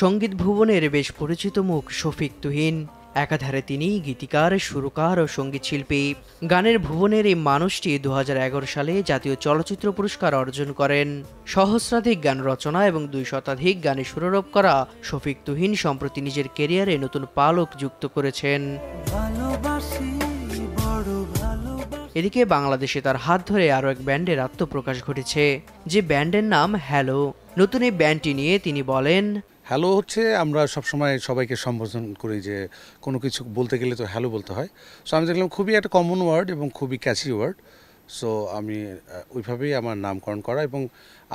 সঙ্গীত ভুবনের বেশ পরিচিত মুখ শফিক তুহিন একাধারে তিনি গীতিকার সুরকার ও সঙ্গীতশিল্পী গানের ভুবনের এই মানুষটি দু সালে জাতীয় চলচ্চিত্র পুরস্কার অর্জন করেন সহস্রাধিক গান রচনা এবং দুই শতাধিক গানে সুরারোপ করা শফিক তুহিন সম্প্রতি নিজের কেরিয়ারে নতুন পালক যুক্ত করেছেন এদিকে বাংলাদেশে তার হাত ধরে আরও এক ব্যান্ডের আত্মপ্রকাশ ঘটেছে যে ব্যান্ডের নাম হ্যালো নতুন এই ব্যান্ডটি নিয়ে তিনি বলেন হ্যালো হচ্ছে আমরা সবসময় সবাইকে সম্বোধন করি যে কোনো কিছু বলতে গেলে তো হ্যালো বলতে হয় সো আমি দেখলাম খুবই একটা কমন ওয়ার্ড এবং খুবই ক্যাচি ওয়ার্ড সো আমি ওইভাবেই আমার নামকরণ করা এবং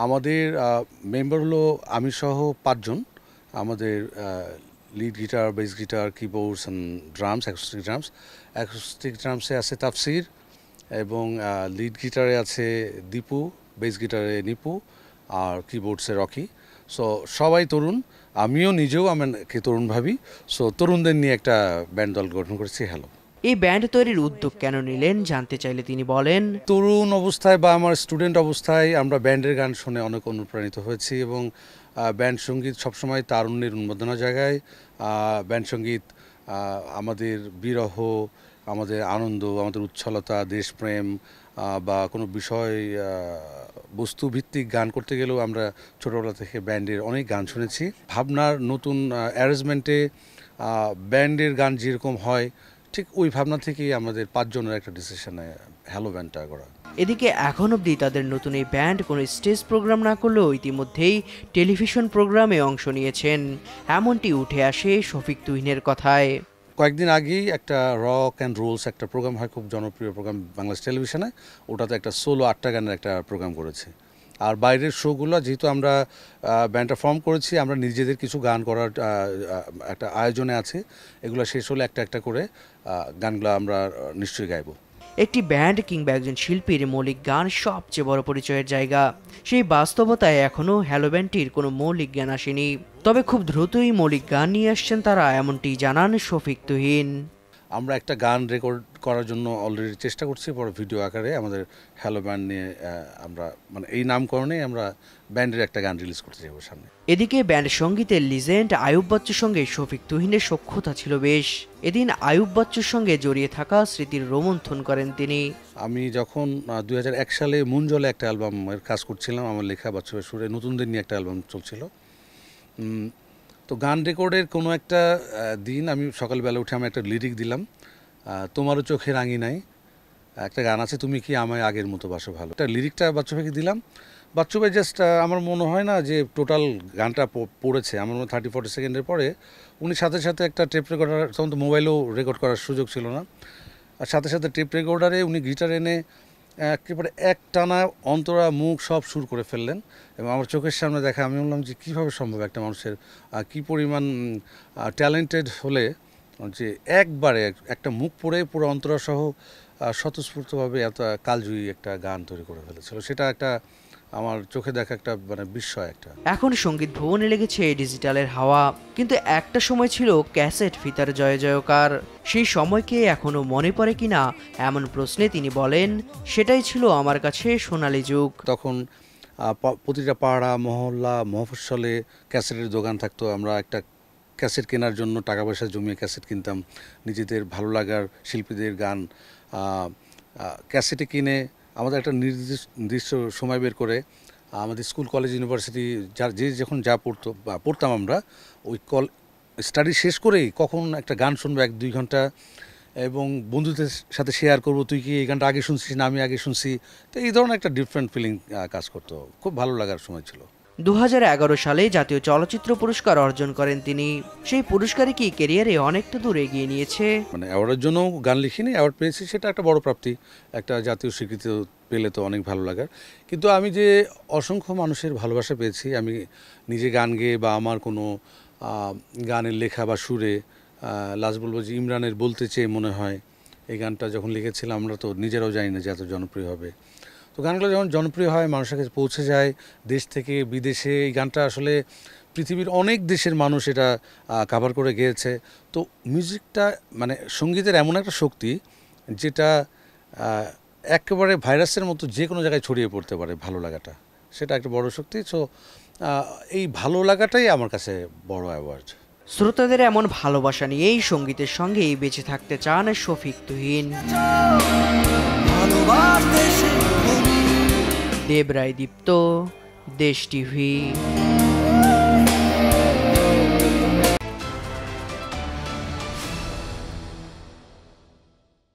আমাদের মেম্বার হলো আমি সহ পাঁচজন আমাদের lead guitar bass guitar keyboards and drums acoustic drums acoustic ড্রামসে আছে তাফসির এবং লিড গিটারে আছে দীপু বেস গিটারে নিপু আর কিবোর্ডসে রকি সো সবাই তরুণ আমিও নিজেও আমি তরুণ ভাবি সো তরুণদের নিয়ে একটা ব্যান্ড দল গঠন করেছি হ্যালো এই ব্যান্ড তৈরির উদ্যোগ কেন নিলেন জানতে চাইলে তিনি বলেন তরুণ অবস্থায় বা আমার স্টুডেন্ট অবস্থায় আমরা ব্যান্ডের গান শুনে অনেক অনুপ্রাণিত হয়েছি এবং ব্যান্ড সঙ্গীত সবসময় তারুণ্যের উন্মোদনা জায়গায় ব্যান্ড সঙ্গীত আমাদের বিরহ আমাদের আনন্দ আমাদের উচ্ছলতা দেশপ্রেম বা কোনো বিষয় বস্তুভিত্তিক গান করতে গেলেও আমরা ছোটোবেলা থেকে ব্যান্ডের অনেক গান শুনেছি ভাবনার নতুন অ্যারেঞ্জমেন্টে ব্যান্ডের গান যেরকম হয় ঠিক ওই ভাবনা থেকেই আমাদের পাঁচজনের একটা ডিসিশনে হ্যালো ব্যান্ডটা করা এদিকে এখন অবধি তাদের নতুন এই ব্যান্ড কোনো স্টেজ প্রোগ্রাম না করলেও ইতিমধ্যেই টেলিভিশন প্রোগ্রামে অংশ নিয়েছেন এমনটি উঠে আসে শফিক তুহিনের কথায় কয়েকদিন আগেই একটা রক অ্যান্ড রোলস একটা প্রোগ্রাম হয় খুব জনপ্রিয় প্রোগ্রাম বাংলাদেশ টেলিভিশনে ওটাতে একটা সোলো আটটা গানের একটা প্রোগ্রাম করেছে আর বাইরের শোগুলো যেহেতু আমরা ব্যান্ডটা ফর্ম করেছি আমরা নিজেদের কিছু গান করার একটা আয়োজনে আছে এগুলো শেষ হলে একটা একটা করে গানগুলো আমরা নিশ্চয়ই গাইবো একটি ব্যান্ড কিংবা একজন শিল্পীর মৌলিক গান সবচেয়ে বড় পরিচয়ের জায়গা সেই বাস্তবতায় এখনও হ্যালো ব্যান্ডটির কোনো মৌলিক জ্ঞান আসেনি তবে খুব দ্রুতই মৌলিক গান নিয়ে আসছেন তারা এমনটি জানান শফিক তুহিন আমরা একটা গান রেকর্ড করার জন্য অলরেডি চেষ্টা করছি পরে ভিডিও আকারে আমাদের হ্যালো ব্যান্ড নিয়ে আমরা মানে এই নামকরণে আমরা ব্যান্ডের একটা গান রিলিজ করতে যাবো সামনে এদিকে ব্যান্ড সঙ্গীতের লিজেন্ড আয়ুব বাচ্চুর সঙ্গে শফিক তুহিনের সক্ষতা ছিল বেশ এদিন আয়ুব বাচ্চুর সঙ্গে জড়িয়ে থাকা স্মৃতির রোমন্থন করেন তিনি আমি যখন দুই সালে মুনজলে একটা অ্যালবামের কাজ করছিলাম আমার লেখা বাচ্চুর সুরে দিন নিয়ে একটা অ্যালবাম চলছিল তো গান রেকর্ডের কোনো একটা দিন আমি সকালবেলা উঠে আমি একটা লিরিক দিলাম তোমারও চোখে রাঙি নাই একটা গান আছে তুমি কি আমায় আগের মতো বাসো ভালো একটা লিরিকটা বাচ্চু ভাইকে দিলাম বাচ্চু ভাই জাস্ট আমার মনে হয় না যে টোটাল গানটা পড়েছে আমার মনে হয় থার্টি ফোর্টি সেকেন্ডের পরে উনি সাথে সাথে একটা টেপ রেকর্ডার তখন তো মোবাইলেও রেকর্ড করার সুযোগ ছিল না আর সাথে সাথে টেপ রেকর্ডারে উনি গিটার এনে একেবারে এক টানা অন্তরা মুখ সব সুর করে ফেললেন এবং আমার চোখের সামনে দেখা আমি বললাম যে কীভাবে সম্ভব একটা মানুষের কী পরিমাণ ট্যালেন্টেড হলে যে একবারে একটা মুখ পড়ে পুরো অন্তরাসহ স্বতঃস্ফূর্তভাবে এত কালজয়ী একটা গান তৈরি করে ফেলেছিল সেটা একটা আমার চোখে দেখা একটা মানে বিস্ময় একটা এখন সঙ্গীত ভবনে লেগেছে ডিজিটালের হাওয়া কিন্তু একটা সময় ছিল ক্যাসেট ফিতার জয় জয়কার সেই সময়কে এখনো মনে পড়ে কিনা এমন প্রশ্নে তিনি বলেন সেটাই ছিল আমার কাছে সোনালী যুগ তখন প্রতিটা পাড়া মহল্লা মহফসলে ক্যাসেটের দোকান থাকতো আমরা একটা ক্যাসেট কেনার জন্য টাকা পয়সা জমিয়ে ক্যাসেট কিনতাম নিজেদের ভালো লাগার শিল্পীদের গান ক্যাসেটে কিনে আমাদের একটা নির্দিষ্ট সময় বের করে আমাদের স্কুল কলেজ ইউনিভার্সিটি যার যে যখন যা পড়তো পড়তাম আমরা ওই কল স্টাডি শেষ করেই কখন একটা গান শুনবো এক দুই ঘন্টা এবং বন্ধুদের সাথে শেয়ার করবো তুই কি এই গানটা আগে শুনছিস না আমি আগে শুনছি তো এই ধরনের একটা ডিফারেন্ট ফিলিং কাজ করতো খুব ভালো লাগার সময় ছিল দু সালে জাতীয় চলচ্চিত্র পুরস্কার অর্জন করেন তিনি সেই পুরস্কারই কি কেরিয়ারে অনেকটা দূর এগিয়ে নিয়েছে মানে অ্যাওয়ার্ডের জন্য গান লিখিনি অ্যাওয়ার্ড পেয়েছি সেটা একটা বড় প্রাপ্তি একটা জাতীয় স্বীকৃতি পেলে তো অনেক ভালো লাগার কিন্তু আমি যে অসংখ্য মানুষের ভালোবাসা পেয়েছি আমি নিজে গান গেয়ে বা আমার কোনো গানের লেখা বা সুরে লাজ বলবো যে ইমরানের বলতে চেয়ে মনে হয় এই গানটা যখন লিখেছিলাম আমরা তো নিজেরাও জানি না যে এত জনপ্রিয় হবে তো গানগুলো যেমন জনপ্রিয় হয় মানুষের কাছে পৌঁছে যায় দেশ থেকে বিদেশে এই গানটা আসলে পৃথিবীর অনেক দেশের মানুষ এটা কাভার করে গিয়েছে তো মিউজিকটা মানে সঙ্গীতের এমন একটা শক্তি যেটা একেবারে ভাইরাসের মতো যে কোনো জায়গায় ছড়িয়ে পড়তে পারে ভালো লাগাটা সেটা একটা বড় শক্তি সো এই ভালো লাগাটাই আমার কাছে বড় অ্যাওয়ার্ড শ্রোতাদের এমন ভালোবাসা নিয়েই সঙ্গীতের সঙ্গেই বেঁচে থাকতে চান শফিক তুহিন দেবরায় দীপ্ত দেশ টিভি